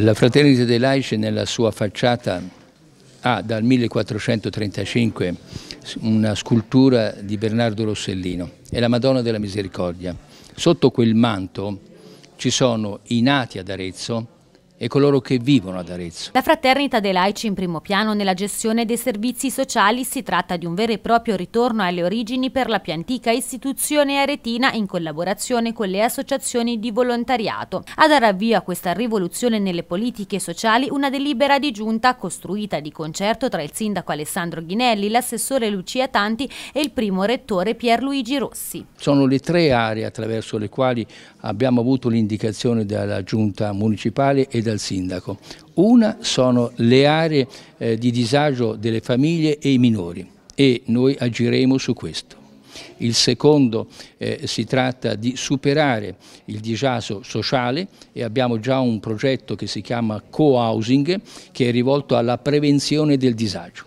La Fraternità dei Laici nella sua facciata ha dal 1435 una scultura di Bernardo Rossellino, è la Madonna della Misericordia. Sotto quel manto ci sono i nati ad Arezzo, e coloro che vivono ad Arezzo. La fraternita dei laici in primo piano nella gestione dei servizi sociali si tratta di un vero e proprio ritorno alle origini per la più antica istituzione aretina in collaborazione con le associazioni di volontariato. A dare avvio a questa rivoluzione nelle politiche sociali una delibera di giunta costruita di concerto tra il sindaco Alessandro Ghinelli, l'assessore Lucia Tanti e il primo rettore Pierluigi Rossi. Sono le tre aree attraverso le quali abbiamo avuto l'indicazione dalla giunta municipale e dal sindaco. Una sono le aree eh, di disagio delle famiglie e i minori e noi agiremo su questo. Il secondo eh, si tratta di superare il disagio sociale e abbiamo già un progetto che si chiama co-housing che è rivolto alla prevenzione del disagio.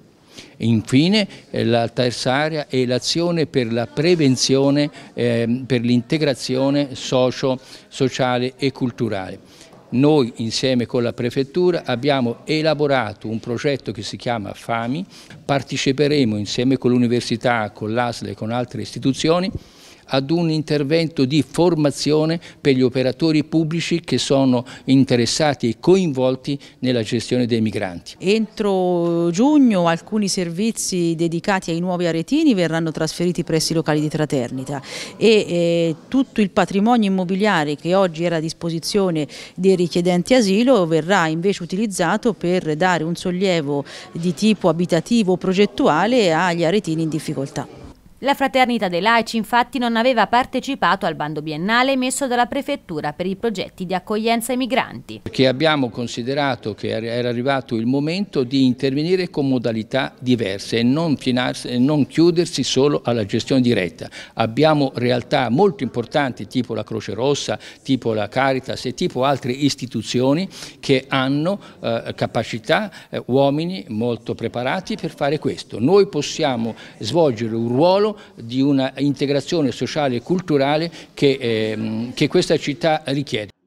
Infine eh, la terza area è l'azione per la prevenzione, eh, per l'integrazione socio-sociale e culturale. Noi insieme con la Prefettura abbiamo elaborato un progetto che si chiama FAMI, parteciperemo insieme con l'Università, con l'ASLE e con altre istituzioni ad un intervento di formazione per gli operatori pubblici che sono interessati e coinvolti nella gestione dei migranti. Entro giugno alcuni servizi dedicati ai nuovi aretini verranno trasferiti presso i locali di Traternita e eh, tutto il patrimonio immobiliare che oggi era a disposizione dei richiedenti asilo verrà invece utilizzato per dare un sollievo di tipo abitativo progettuale agli aretini in difficoltà. La fraternità dei laici infatti non aveva partecipato al bando biennale emesso dalla prefettura per i progetti di accoglienza ai migranti. Perché abbiamo considerato che era arrivato il momento di intervenire con modalità diverse e non, finarsi, non chiudersi solo alla gestione diretta. Abbiamo realtà molto importanti tipo la Croce Rossa, tipo la Caritas e tipo altre istituzioni che hanno eh, capacità, eh, uomini molto preparati per fare questo. Noi possiamo svolgere un ruolo stimolo di una integrazione sociale e culturale che, eh, che questa città richiede.